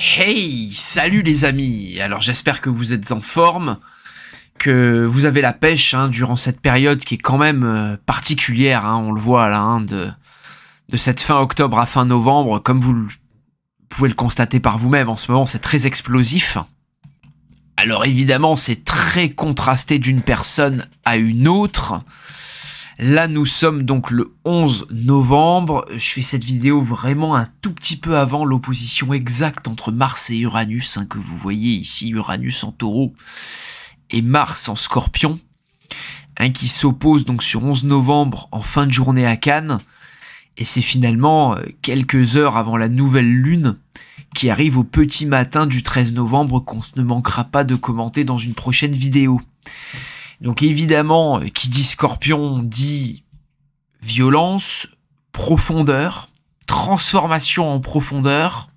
Hey, salut les amis Alors j'espère que vous êtes en forme, que vous avez la pêche hein, durant cette période qui est quand même euh, particulière, hein. on le voit là, hein, de, cette fin octobre à fin novembre, comme vous pouvez le constater par vous-même en ce moment, c'est très explosif. Alors évidemment, c'est très contrasté d'une personne à une autre. Là, nous sommes donc le 11 novembre. Je fais cette vidéo vraiment un tout petit peu avant l'opposition exacte entre Mars et Uranus, hein, que vous voyez ici, Uranus en taureau et Mars en scorpion, hein, qui s'oppose donc sur 11 novembre en fin de journée à Cannes. Et c'est finalement euh, quelques heures avant la nouvelle lune qui arrive au petit matin du 13 novembre qu'on ne manquera pas de commenter dans une prochaine vidéo. Donc évidemment, euh, qui dit scorpion dit violence, profondeur, transformation en profondeur.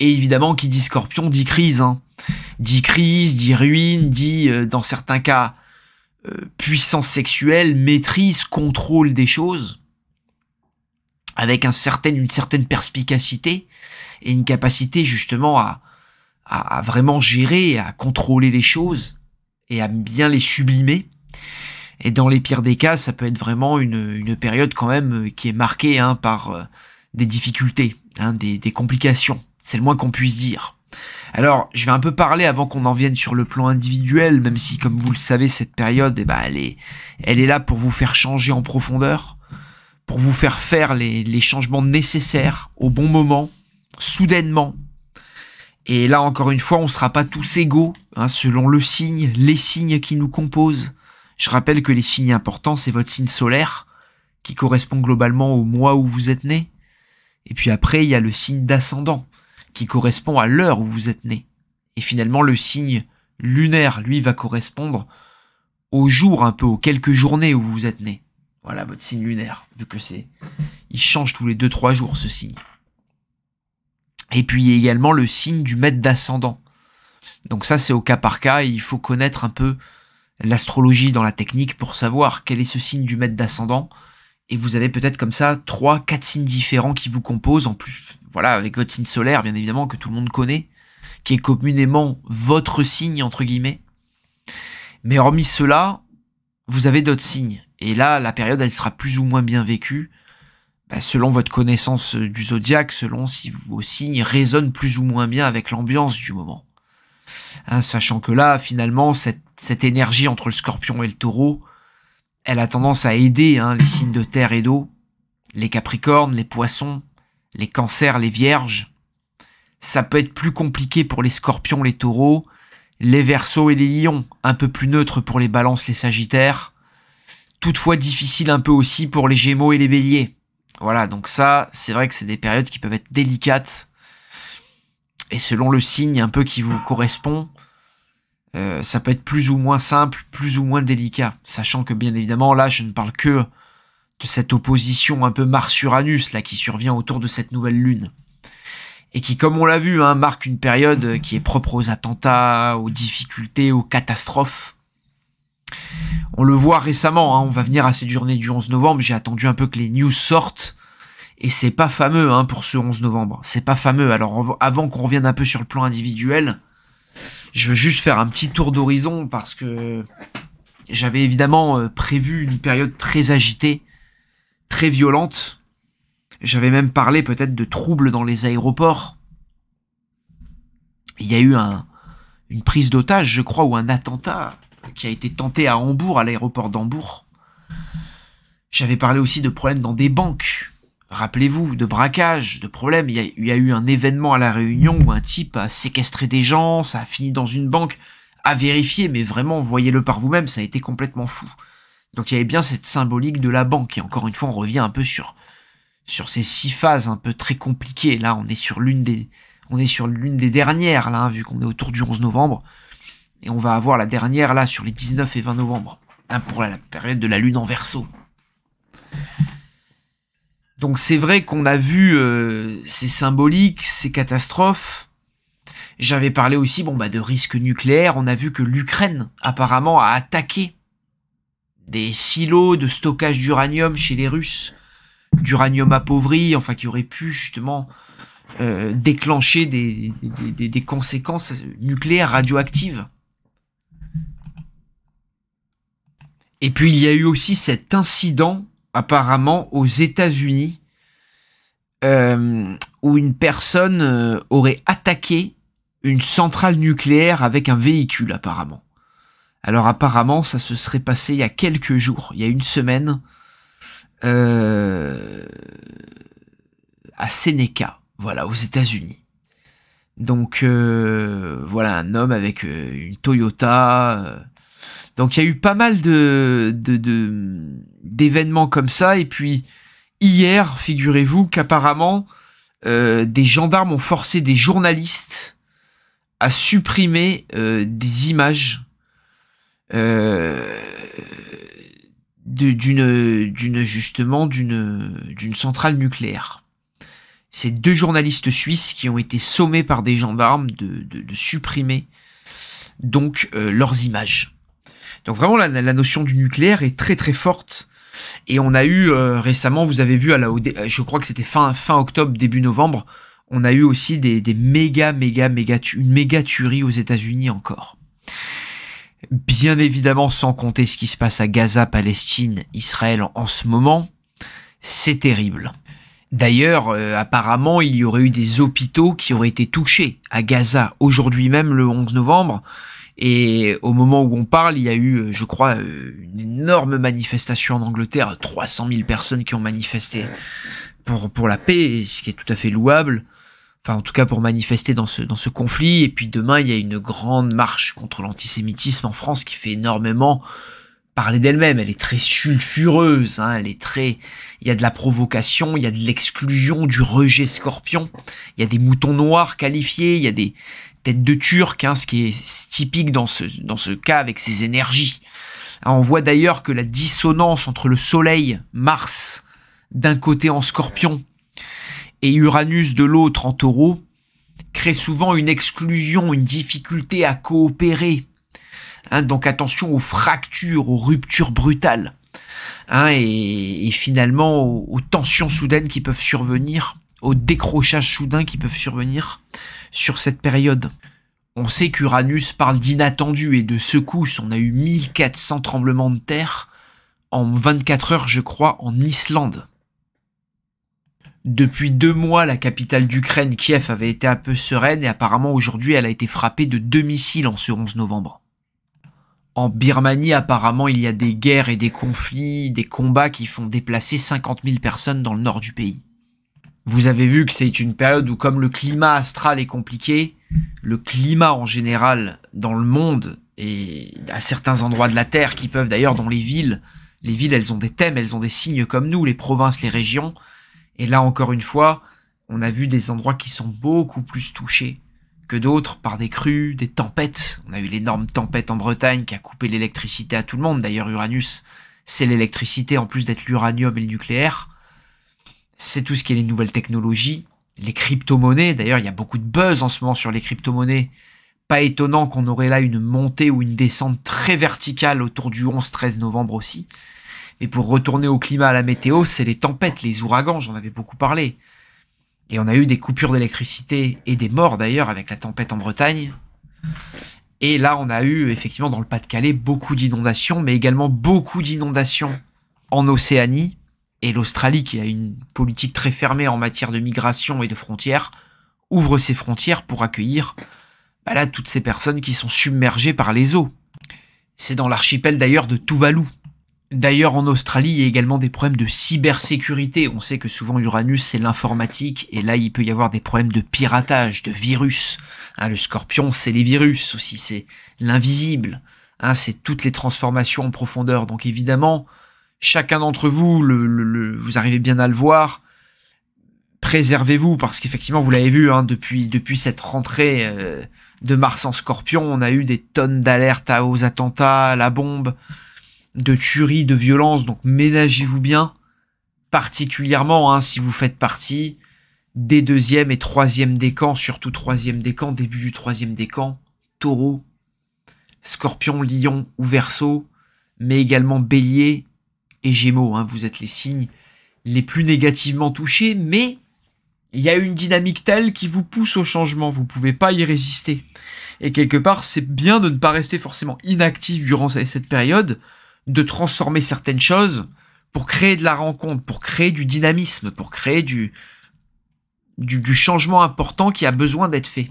Et évidemment, qui dit scorpion dit crise. Hein. Dit crise, dit ruine, dit euh, dans certains cas euh, puissance sexuelle, maîtrise, contrôle des choses, avec un certain, une certaine perspicacité et une capacité justement à, à vraiment gérer, à contrôler les choses et à bien les sublimer. Et dans les pires des cas, ça peut être vraiment une, une période quand même euh, qui est marquée hein, par euh, des difficultés, hein, des, complications. C'est le moins qu'on puisse dire. Alors, je vais un peu parler avant qu'on en vienne sur le plan individuel, même si, comme vous le savez, cette période, eh ben, elle, est, là pour vous faire changer en profondeur, pour vous faire faire les changements nécessaires au bon moment, soudainement, et là, encore une fois, on ne sera pas tous égaux, hein, selon le signe, les signes qui nous composent. Je rappelle que les signes importants, c'est votre signe solaire, qui correspond globalement au mois où vous êtes né. Et puis après, il y a le signe d'ascendant, qui correspond à l'heure où vous êtes né. Et finalement, le signe lunaire, lui, va correspondre au jour, un peu aux quelques journées où vous êtes né. Voilà votre signe lunaire, vu que c'est... Il change tous les 2-3 jours, ce signe. Et puis également le signe du maître d'ascendant. Donc ça c'est au cas par cas, et il faut connaître un peu l'astrologie dans la technique pour savoir quel est ce signe du maître d'ascendant. Et vous avez peut-être comme ça trois, quatre signes différents qui vous composent, en plus, voilà, avec votre signe solaire, bien évidemment, que tout le monde connaît, qui est communément votre signe, entre guillemets. Mais hormis cela, vous avez d'autres signes. Et là, la période, elle sera plus ou moins bien vécue bah, selon votre connaissance euh, du zodiaque, selon si vos signes résonnent plus ou moins bien avec l'ambiance du moment. Hein, sachant que là, finalement, cette, énergie entre le scorpion et le taureau, elle a tendance à aider hein, les signes de terre et d'eau, les capricornes, les poissons, les cancers, les vierges. Ça peut être plus compliqué pour les scorpions, les taureaux, les Verseaux et les lions, un peu plus neutre pour les balances, les sagittaires, toutefois difficile un peu aussi pour les gémeaux et les béliers. Voilà, donc ça, c'est vrai que c'est des périodes qui peuvent être délicates. Et selon le signe un peu qui vous correspond, euh, ça peut être plus ou moins simple, plus ou moins délicat. Sachant que bien évidemment, là, je ne parle que de cette opposition un peu Mars-Uranus, là, qui survient autour de cette nouvelle lune. Et qui, comme on l'a vu, hein, marque une période qui est propre aux attentats, aux difficultés, aux catastrophes on le voit récemment, hein, on va venir à cette journée du 11 novembre, j'ai attendu un peu que les news sortent, et c'est pas fameux hein, pour ce 11 novembre, c'est pas fameux. Alors avant qu'on revienne un peu sur le plan individuel, je veux juste faire un petit tour d'horizon parce que j'avais évidemment euh, prévu une période très agitée, très violente. J'avais même parlé peut-être de troubles dans les aéroports. Il y a eu un, une prise d'otage, je crois, ou un attentat qui a été tenté à Hambourg, à l'aéroport d'Hambourg. J'avais parlé aussi de problèmes dans des banques. Rappelez-vous, de braquages, de problèmes. Il y, a, eu un événement à La Réunion où un type a séquestré des gens, ça a fini dans une banque. À vérifier, mais vraiment, voyez-le par vous-même, ça a été complètement fou. Donc il y avait bien cette symbolique de la banque. Et encore une fois, on revient un peu sur, sur ces six phases un peu très compliquées. Là, on est sur l'une des, on est sur l'une des dernières, là, hein, vu qu'on est autour du 11 novembre. Et on va avoir la dernière là sur les 19 et 20 novembre, hein, pour la période de la Lune en verso. Donc c'est vrai qu'on a vu euh, ces symboliques, ces catastrophes. J'avais parlé aussi bon, bah, de risques nucléaires, On a vu que l'Ukraine apparemment a attaqué des silos de stockage d'uranium chez les Russes, d'uranium appauvri, enfin qui aurait pu justement euh, déclencher des, des, conséquences nucléaires radioactives. Et puis il y a eu aussi cet incident apparemment aux États-Unis euh, où une personne euh, aurait attaqué une centrale nucléaire avec un véhicule apparemment. Alors apparemment ça se serait passé il y a quelques jours, il y a une semaine, euh, à Seneca, voilà, aux États-Unis. Donc voilà un homme avec une Toyota donc il y a eu pas mal de, d'événements comme ça. Et puis hier, figurez-vous qu'apparemment, euh, des gendarmes ont forcé des journalistes à supprimer euh, des images euh, d'une, d'une justement d'une, d'une centrale nucléaire. C'est deux journalistes suisses qui ont été sommés par des gendarmes de, de, de supprimer donc euh, leurs images. Donc vraiment, la, notion du nucléaire est très très forte. Et on a eu euh, récemment, vous avez vu, à la euh, je crois que c'était fin, fin octobre, début novembre, on a eu aussi des, des méga, méga, méga, une méga tuerie aux États-Unis encore. Bien évidemment, sans compter ce qui se passe à Gaza, Palestine, Israël en, ce moment, c'est terrible. D'ailleurs, euh, apparemment, il y aurait eu des hôpitaux qui auraient été touchés à Gaza aujourd'hui même, le 11 novembre. Et au moment où on parle, il y a eu, euh, je crois, euh, une énorme manifestation en Angleterre, 300 000 personnes qui ont manifesté pour, pour la paix, ce qui est tout à fait louable. Enfin, en tout cas, pour manifester dans ce, dans ce conflit. Et puis demain, il y a une grande marche contre l'antisémitisme en France qui fait énormément parler d'elle-même. Elle est très sulfureuse, hein. elle est très. Il y a de la provocation, il y a de l'exclusion, du rejet scorpion. Il y a des moutons noirs qualifiés, il y a des têtes de turc, hein, ce qui est typique dans ce, dans ce cas avec ses énergies. On voit d'ailleurs que la dissonance entre le Soleil, Mars, d'un côté en scorpion, et Uranus de l'autre en taureau, crée souvent une exclusion, une difficulté à coopérer, Hein, donc attention aux fractures, aux ruptures brutales. Hein, et, finalement aux, tensions soudaines qui peuvent survenir, aux décrochages soudains qui peuvent survenir sur cette période. On sait qu'Uranus parle d'inattendu et de secousses. On a eu 1400 tremblements de terre en 24 heures, je crois, en Islande. Depuis deux mois, la capitale d'Ukraine, Kiev, avait été un peu sereine et apparemment aujourd'hui elle a été frappée de deux missiles en ce 11 novembre en Birmanie, apparemment, il y a des guerres et des conflits, des combats qui font déplacer 50 000 personnes dans le nord du pays. Vous avez vu que c'est une période où, comme le climat astral est compliqué, le climat en général dans le monde et à certains endroits de la Terre qui peuvent d'ailleurs dans les villes, les villes elles ont des thèmes, elles ont des signes comme nous, les provinces, les régions. Et là encore une fois, on a vu des endroits qui sont beaucoup plus touchés que d'autres par des crues, des tempêtes. On a eu l'énorme tempête en Bretagne qui a coupé l'électricité à tout le monde. D'ailleurs, Uranus, c'est l'électricité en plus d'être l'uranium et le nucléaire. C'est tout ce qui est les nouvelles technologies, les crypto-monnaies. D'ailleurs, il y a beaucoup de buzz en ce moment sur les crypto-monnaies. Pas étonnant qu'on aurait là une montée ou une descente très verticale autour du 11-13 novembre aussi. Mais pour retourner au climat, à la météo, c'est les tempêtes, les ouragans, j'en avais beaucoup parlé. Et on a eu des coupures d'électricité et des morts d'ailleurs avec la tempête en Bretagne. Et là, on a eu effectivement dans le Pas-de-Calais beaucoup d'inondations, mais également beaucoup d'inondations en Océanie. Et l'Australie, qui a une politique très fermée en matière de migration et de frontières, ouvre ses frontières pour accueillir bah là, toutes ces personnes qui sont submergées par les eaux. C'est dans l'archipel d'ailleurs de Tuvalu, D'ailleurs, en Australie, il y a également des problèmes de cybersécurité. On sait que souvent Uranus, c'est l'informatique, et là, il peut y avoir des problèmes de piratage, de virus. Hein, le scorpion, c'est les virus aussi, c'est l'invisible. Hein, c'est toutes les transformations en profondeur. Donc évidemment, chacun d'entre vous, le, vous arrivez bien à le voir, préservez-vous, parce qu'effectivement, vous l'avez vu, hein, depuis, depuis cette rentrée euh, de Mars en scorpion, on a eu des tonnes d'alertes aux attentats, à la bombe de tuerie, de violence, donc ménagez-vous bien, particulièrement hein, si vous faites partie des 2e et troisième décan, surtout troisième camps, début du troisième camps, taureau, scorpion, lion ou verso, mais également bélier et gémeaux, hein, vous êtes les signes les plus négativement touchés, mais il y a une dynamique telle qui vous pousse au changement, vous pouvez pas y résister. Et quelque part, c'est bien de ne pas rester forcément inactif durant cette période, de transformer certaines choses pour créer de la rencontre, pour créer du dynamisme, pour créer du, du, changement important qui a besoin d'être fait,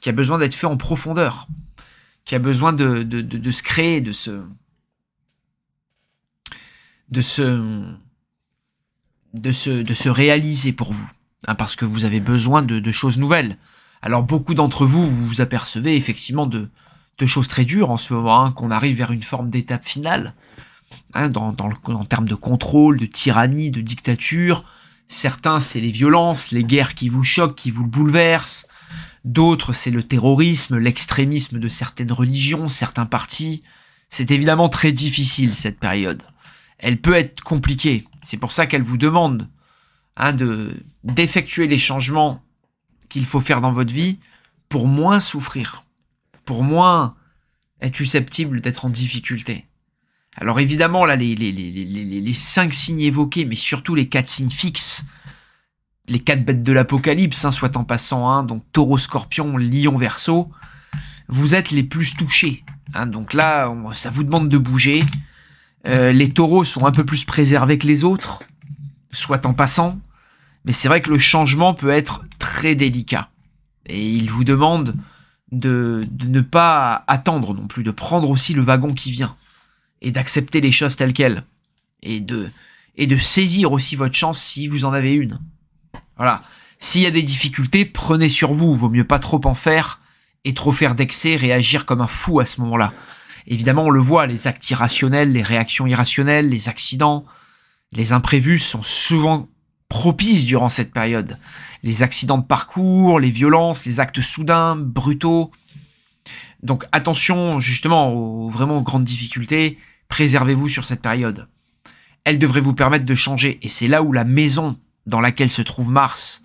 qui a besoin d'être fait en profondeur, qui a besoin de, de, de, se créer, de se... De se, de se, de se réaliser pour vous, hein, parce que vous avez besoin de, de choses nouvelles. Alors beaucoup d'entre vous, vous vous apercevez effectivement de, de choses très dures en ce moment, hein, qu'on arrive vers une forme d'étape finale, hein, dans, dans le, en termes de contrôle, de tyrannie, de dictature. Certains, c'est les violences, les guerres qui vous choquent, qui vous bouleversent. D'autres, c'est le terrorisme, l'extrémisme de certaines religions, certains partis. C'est évidemment très difficile cette période. Elle peut être compliquée. C'est pour ça qu'elle vous demande hein, de d'effectuer les changements qu'il faut faire dans votre vie pour moins souffrir, pour moins être susceptible d'être en difficulté. Alors évidemment, là, les, les, cinq signes évoqués, mais surtout les quatre signes fixes, les quatre bêtes de l'apocalypse, hein, soit en passant, hein, donc taureau, scorpion, lion, verso, vous êtes les plus touchés. Hein, donc là, ça vous demande de bouger. Euh, les taureaux sont un peu plus préservés que les autres, soit en passant, mais c'est vrai que le changement peut être très délicat. Et il vous demande de, de ne pas attendre non plus, de prendre aussi le wagon qui vient et d'accepter les choses telles quelles et de et de saisir aussi votre chance si vous en avez une. Voilà. S'il y a des difficultés, prenez sur vous. Vaut mieux pas trop en faire et trop faire d'excès, réagir comme un fou à ce moment-là. Évidemment, on le voit, les actes irrationnels, les réactions irrationnelles, les accidents, les imprévus sont souvent propices durant cette période. Les accidents de parcours, les violences, les actes soudains, brutaux, donc attention justement aux vraiment grandes difficultés, préservez-vous sur cette période. Elle devrait vous permettre de changer, et c'est là où la maison dans laquelle se trouve Mars,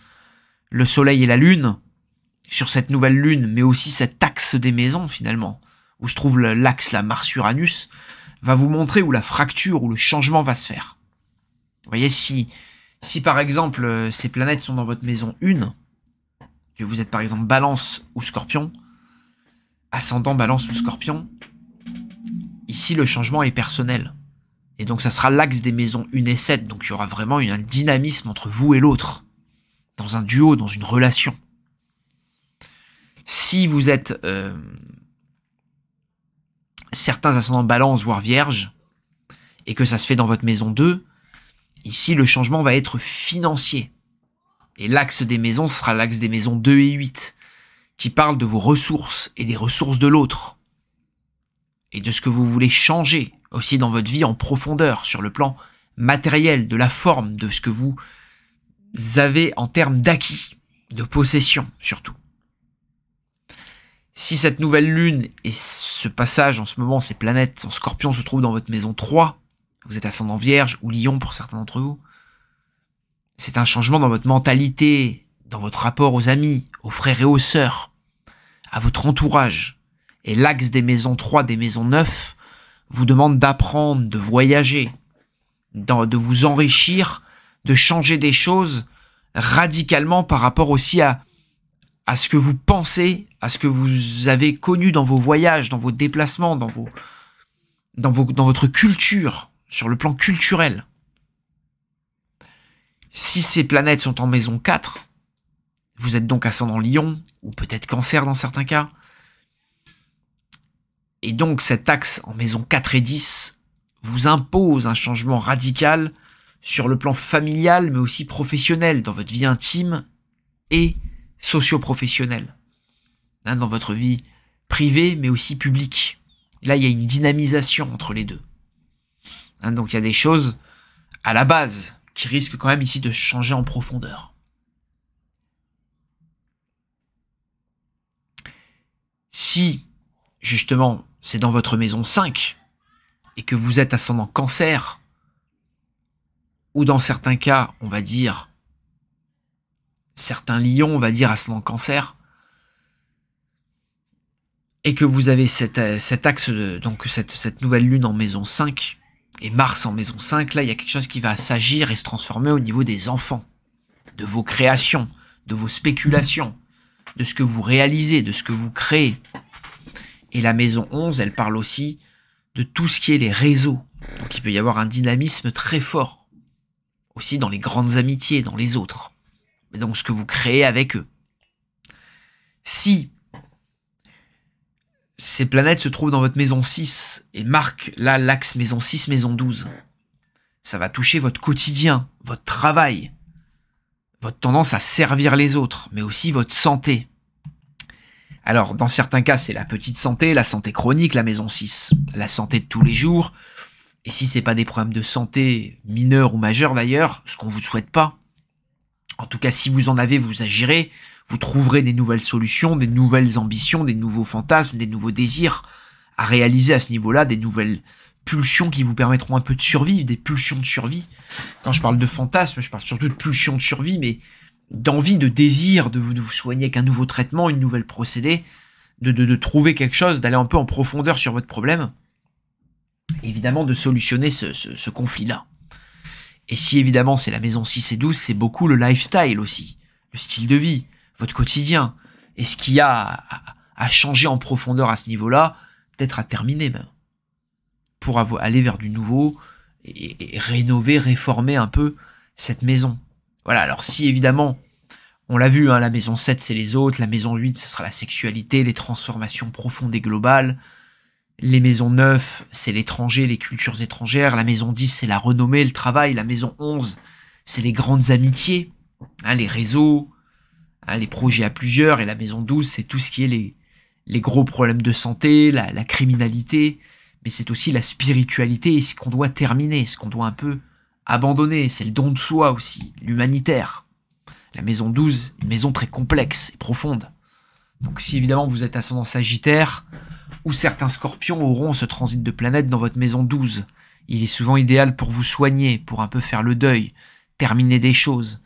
le Soleil et la Lune, sur cette nouvelle Lune, mais aussi cet axe des maisons finalement, où se trouve l'axe, la Mars-Uranus, va vous montrer où la fracture, où le changement va se faire. Vous voyez, si, si par exemple euh, ces planètes sont dans votre maison 1, que vous êtes par exemple balance ou scorpion, ascendant balance ou scorpion, ici le changement est personnel. Et donc ça sera l'axe des maisons 1 et 7, donc il y aura vraiment un dynamisme entre vous et l'autre, dans un duo, dans une relation. Si vous êtes euh, certains ascendants balance, voire vierge, et que ça se fait dans votre maison 2, ici le changement va être financier. Et l'axe des maisons sera l'axe des maisons 2 et 8 qui parle de vos ressources et des ressources de l'autre, et de ce que vous voulez changer aussi dans votre vie en profondeur sur le plan matériel, de la forme, de ce que vous avez en termes d'acquis, de possession surtout. Si cette nouvelle lune et ce passage en ce moment, ces planètes en scorpion se trouvent dans votre maison 3, vous êtes ascendant vierge ou lion pour certains d'entre vous, c'est un changement dans votre mentalité, dans votre rapport aux amis, aux frères et aux sœurs, à votre entourage. Et l'axe des maisons 3, des maisons 9, vous demande d'apprendre, de voyager, de vous enrichir, de changer des choses radicalement par rapport aussi à, à ce que vous pensez, à ce que vous avez connu dans vos voyages, dans vos déplacements, dans, vos, dans, vos, dans votre culture, sur le plan culturel. Si ces planètes sont en maison 4, vous êtes donc ascendant lion, ou peut-être cancer dans certains cas. Et donc cet axe en maison 4 et 10 vous impose un changement radical sur le plan familial mais aussi professionnel, dans votre vie intime et socio-professionnelle. Hein, dans votre vie privée mais aussi publique. Là, il y a une dynamisation entre les deux. Hein, donc il y a des choses à la base qui risquent quand même ici de changer en profondeur. si justement c'est dans votre maison 5 et que vous êtes ascendant cancer, ou dans certains cas, on va dire, certains lions, on va dire ascendant cancer, et que vous avez euh, cet, axe, de, donc cette, cette nouvelle lune en maison 5, et Mars en maison 5, là, il y a quelque chose qui va s'agir et se transformer au niveau des enfants, de vos créations, de vos spéculations, de ce que vous réalisez, de ce que vous créez. Et la maison 11, elle parle aussi de tout ce qui est les réseaux. Donc il peut y avoir un dynamisme très fort, aussi dans les grandes amitiés, dans les autres, et donc ce que vous créez avec eux. Si ces planètes se trouvent dans votre maison 6 et marquent là l'axe maison 6, maison 12, ça va toucher votre quotidien, votre travail, votre tendance à servir les autres, mais aussi votre santé. Alors, dans certains cas, c'est la petite santé, la santé chronique, la maison 6, la santé de tous les jours. Et si c'est pas des problèmes de santé mineurs ou majeurs d'ailleurs, ce qu'on vous souhaite pas. En tout cas, si vous en avez, vous agirez, vous trouverez des nouvelles solutions, des nouvelles ambitions, des nouveaux fantasmes, des nouveaux désirs à réaliser à ce niveau-là, des nouvelles pulsions qui vous permettront un peu de survivre, des pulsions de survie. Quand je parle de fantasme, je parle surtout de pulsions de survie, mais d'envie, de désir de vous, soigner avec un nouveau traitement, une nouvelle procédé, de, de, trouver quelque chose, d'aller un peu en profondeur sur votre problème. Évidemment, de solutionner ce, ce, conflit-là. Et si évidemment c'est la maison 6 et 12, c'est beaucoup le lifestyle aussi, le style de vie, votre quotidien, et ce qu'il y a à changer en profondeur à ce niveau-là, peut-être à terminer même pour aller vers du nouveau et, rénover, réformer un peu cette maison. Voilà, alors si évidemment, on l'a vu, hein, la maison 7 c'est les autres, la maison 8 ce sera la sexualité, les transformations profondes et globales, les maisons 9 c'est l'étranger, les cultures étrangères, la maison 10 c'est la renommée, le travail, la maison 11 c'est les grandes amitiés, hein, les réseaux, hein, les projets à plusieurs, et la maison 12 c'est tout ce qui est les, gros problèmes de santé, la criminalité, mais c'est aussi la spiritualité et ce qu'on doit terminer, ce qu'on doit un peu abandonner. C'est le don de soi aussi, l'humanitaire. La maison 12, une maison très complexe et profonde. Donc si évidemment vous êtes ascendant Sagittaire, ou certains scorpions auront ce transit de planète dans votre maison 12. Il est souvent idéal pour vous soigner, pour un peu faire le deuil, terminer des choses,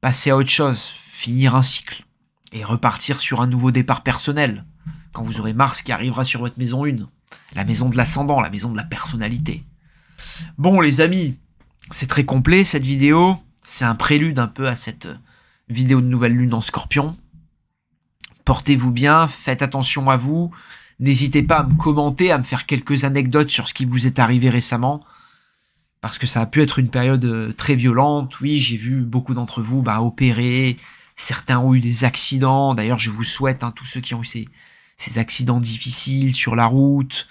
passer à autre chose, finir un cycle, et repartir sur un nouveau départ personnel, quand vous aurez Mars qui arrivera sur votre maison 1 la maison de l'ascendant, la maison de la personnalité. Bon les amis, c'est très complet cette vidéo, c'est un prélude un peu à cette euh, vidéo de nouvelle lune en scorpion. Portez-vous bien, faites attention à vous, n'hésitez pas à me commenter, à me faire quelques anecdotes sur ce qui vous est arrivé récemment, parce que ça a pu être une période euh, très violente, oui j'ai vu beaucoup d'entre vous bah, opérer, certains ont eu des accidents, d'ailleurs je vous souhaite, hein, tous ceux qui ont eu ces, ces accidents difficiles sur la route,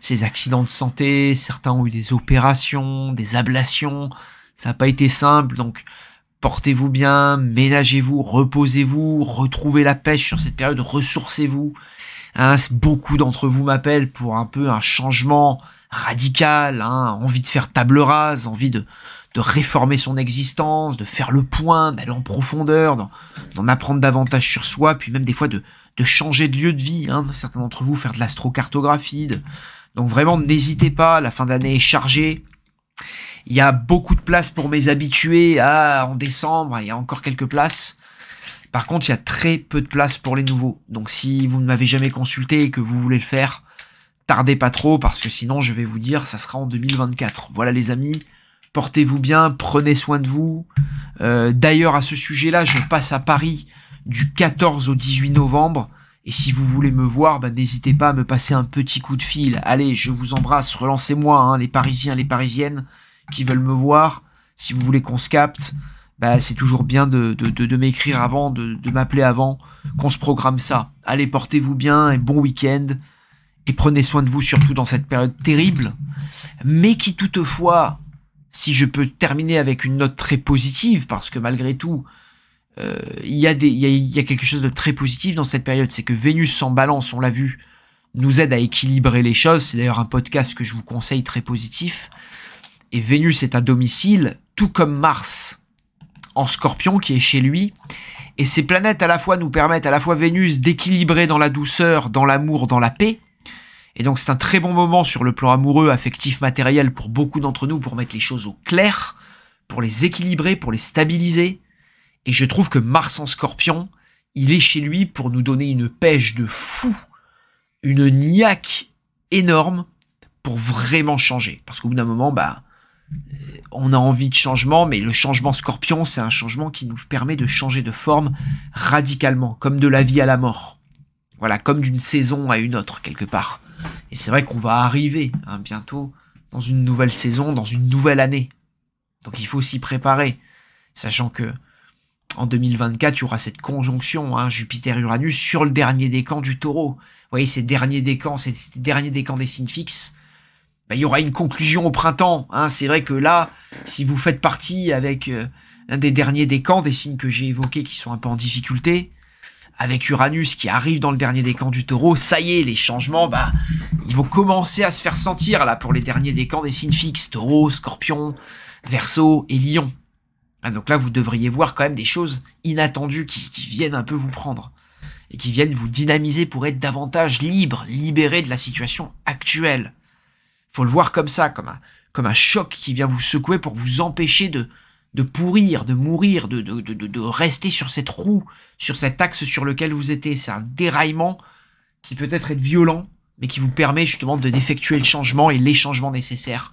ces accidents de santé, certains ont eu des opérations, des ablations, ça n'a pas été simple, donc portez-vous bien, ménagez-vous, reposez-vous, retrouvez la pêche sur cette période, ressourcez-vous. Hein, beaucoup d'entre vous m'appellent pour un peu un changement radical, hein, envie de faire table rase, envie de, de réformer son existence, de faire le point, d'aller en profondeur, d'en apprendre davantage sur soi, puis même des fois de, de changer de lieu de vie. Hein. Certains d'entre vous faire de l'astrocartographie. Donc vraiment, n'hésitez pas. La fin d'année est chargée. Il y a beaucoup de places pour mes habitués. Ah, en décembre, il y a encore quelques places. Par contre, il y a très peu de places pour les nouveaux. Donc si vous ne m'avez jamais consulté et que vous voulez le faire, tardez pas trop parce que sinon je vais vous dire ça sera en 2024. Voilà les amis, portez-vous bien, prenez soin de vous. Euh, d'ailleurs à ce sujet-là, je passe à Paris du 14 au 18 novembre. Et si vous voulez me voir, bah, n'hésitez pas à me passer un petit coup de fil. Allez, je vous embrasse, relancez-moi, hein, les Parisiens, les Parisiennes qui veulent me voir. Si vous voulez qu'on se capte, bah, c'est toujours bien de, de, m'écrire avant, de, de m'appeler avant, qu'on se programme ça. Allez, portez-vous bien et bon week-end. Et prenez soin de vous, surtout dans cette période terrible, mais qui toutefois, si je peux terminer avec une note très positive, parce que malgré tout, euh, il y, y, a, y, a, quelque chose de très positif dans cette période, c'est que Vénus en balance, on l'a vu, nous aide à équilibrer les choses. C'est d'ailleurs un podcast que je vous conseille très positif. Et Vénus est à domicile, tout comme Mars en scorpion qui est chez lui. Et ces planètes à la fois nous permettent à la fois Vénus d'équilibrer dans la douceur, dans l'amour, dans la paix. Et donc c'est un très bon moment sur le plan amoureux, affectif, matériel pour beaucoup d'entre nous pour mettre les choses au clair, pour les équilibrer, pour les stabiliser, et je trouve que Mars en scorpion, il est chez lui pour nous donner une pêche de fou, une niaque énorme pour vraiment changer. Parce qu'au bout d'un moment, bah, euh, on a envie de changement, mais le changement scorpion, c'est un changement qui nous permet de changer de forme radicalement, comme de la vie à la mort. Voilà, comme d'une saison à une autre, quelque part. Et c'est vrai qu'on va arriver hein, bientôt dans une nouvelle saison, dans une nouvelle année. Donc il faut s'y préparer, sachant que en 2024, il y aura cette conjonction hein, Jupiter-Uranus sur le dernier décan du taureau. Vous voyez, ces derniers décans, ces derniers décans des signes fixes, ben, il y aura une conclusion au printemps. Hein. C'est vrai que là, si vous faites partie avec euh, un des derniers décans, des signes que j'ai évoqués qui sont un peu en difficulté, avec Uranus qui arrive dans le dernier décan du taureau, ça y est, les changements, bah, ils vont commencer à se faire sentir là pour les derniers décans des signes fixes, taureau, scorpion, verso et lion. Ah, donc là, vous devriez voir quand même des choses inattendues qui, viennent un peu vous prendre et qui viennent vous dynamiser pour être davantage libre, libéré de la situation actuelle. Faut le voir comme ça, comme un, comme un choc qui vient vous secouer pour vous empêcher de, de pourrir, de mourir, de, de, de, rester sur cette roue, sur cet axe sur lequel vous étiez. C'est un déraillement qui peut être violent, mais qui vous permet justement de d'effectuer le changement et les changements nécessaires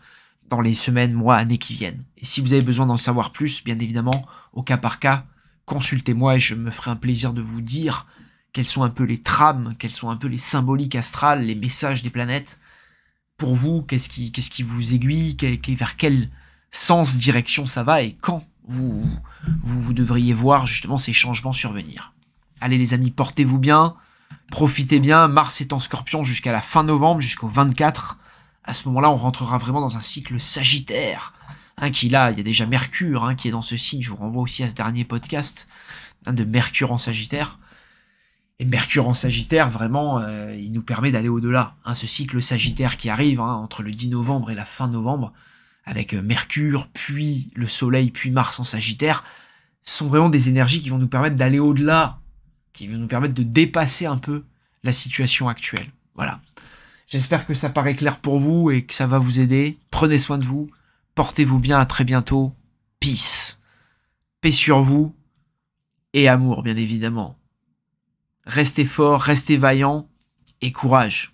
dans les semaines, mois, années qui viennent. Et si vous avez besoin d'en savoir plus, bien évidemment, au cas par cas, consultez-moi et je me ferai un plaisir de vous dire quelles sont un peu les trames, quelles sont un peu les symboliques astrales, les messages des planètes. Pour vous, qu'est-ce qui, qu'est-ce qui vous aiguille, vers quel sens, direction ça va et quand vous, vous, vous devriez voir justement ces changements survenir. Allez les amis, portez-vous bien, profitez bien, Mars est en scorpion jusqu'à la fin novembre, jusqu'au 24 à ce moment-là, on rentrera vraiment dans un cycle sagittaire. Hein, qui là, il y a déjà Mercure hein, qui est dans ce signe, je vous renvoie aussi à ce dernier podcast hein, de Mercure en Sagittaire. Et Mercure en Sagittaire, vraiment, euh, il nous permet d'aller au-delà. Hein, ce cycle Sagittaire qui arrive entre le 10 novembre et la fin novembre, avec euh, Mercure, puis le Soleil, puis Mars en Sagittaire, sont vraiment des énergies qui vont nous permettre d'aller au-delà, qui vont nous permettre de dépasser un peu la situation actuelle. Voilà. J'espère que ça paraît clair pour vous et que ça va vous aider. Prenez soin de vous. Portez-vous bien. À très bientôt. Peace. Paix sur vous. Et amour, bien évidemment. Restez fort, restez vaillant et courage.